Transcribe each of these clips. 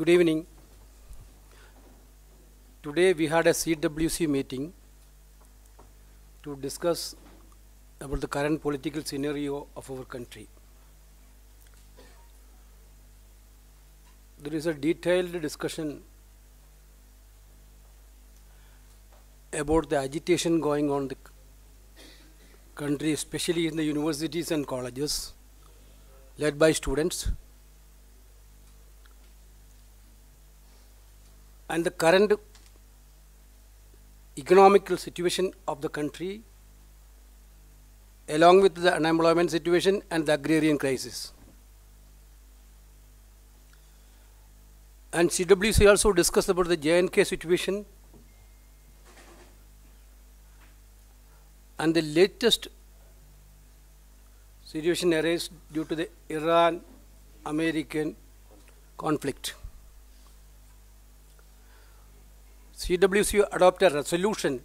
Good evening. Today we had a CWC meeting to discuss about the current political scenario of our country. There is a detailed discussion about the agitation going on the country, especially in the universities and colleges, led by students. and the current economical situation of the country along with the unemployment situation and the agrarian crisis. And CWC also discussed about the JNK situation and the latest situation arose due to the Iran-American conflict. CWCU adopted a resolution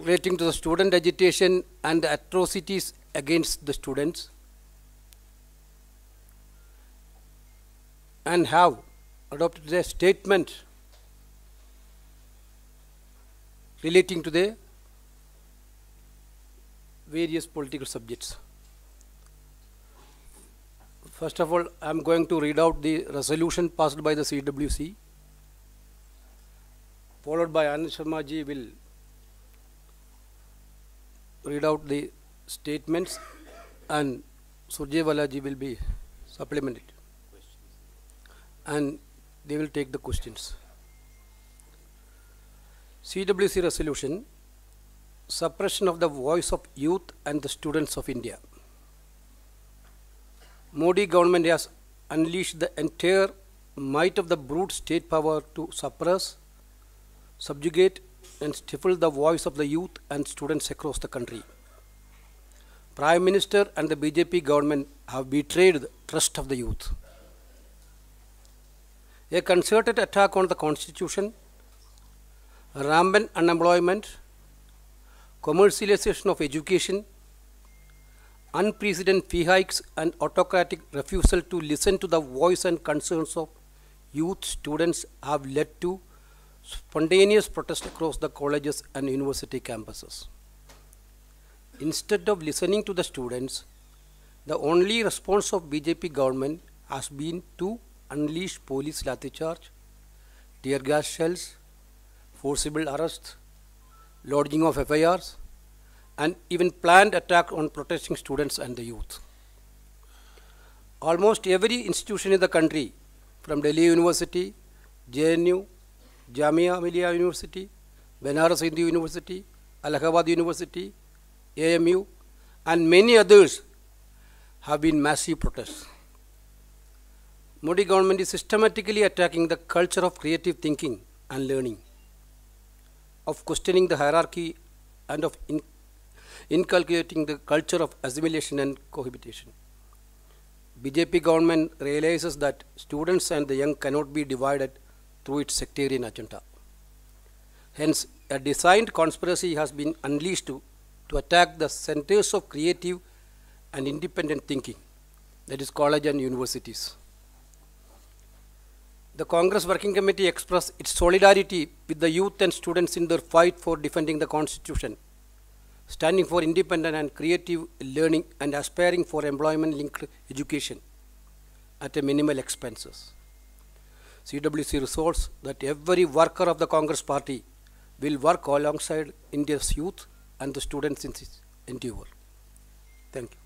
relating to the student agitation and the atrocities against the students and have adopted a statement relating to the various political subjects. First of all, I'm going to read out the resolution passed by the CWC, followed by Anand Sharma ji will read out the statements and Surjewala ji will be supplemented. And they will take the questions. CWC resolution, suppression of the voice of youth and the students of India. Modi government has unleashed the entire might of the brute state power to suppress, subjugate, and stifle the voice of the youth and students across the country. Prime Minister and the BJP government have betrayed the trust of the youth. A concerted attack on the constitution, rampant unemployment, commercialization of education, unprecedented fee hikes and autocratic refusal to listen to the voice and concerns of youth students have led to spontaneous protests across the colleges and university campuses. Instead of listening to the students, the only response of BJP government has been to unleash police lathi charge, tear gas shells, forcible arrests, lodging of FIRs, and even planned attack on protesting students and the youth. Almost every institution in the country, from Delhi University, JNU, Jamia Millia University, Benares Hindu University, Allahabad University, AMU, and many others have been massive protests. Modi government is systematically attacking the culture of creative thinking and learning, of questioning the hierarchy and of inculcating the culture of assimilation and cohabitation. BJP government realizes that students and the young cannot be divided through its sectarian agenda. Hence, a designed conspiracy has been unleashed to, to attack the centers of creative and independent thinking, that is college and universities. The Congress Working Committee expressed its solidarity with the youth and students in their fight for defending the Constitution standing for independent and creative learning and aspiring for employment-linked education at a minimal expenses. CWC resolves that every worker of the Congress party will work alongside India's youth and the students in this endeavor. Thank you.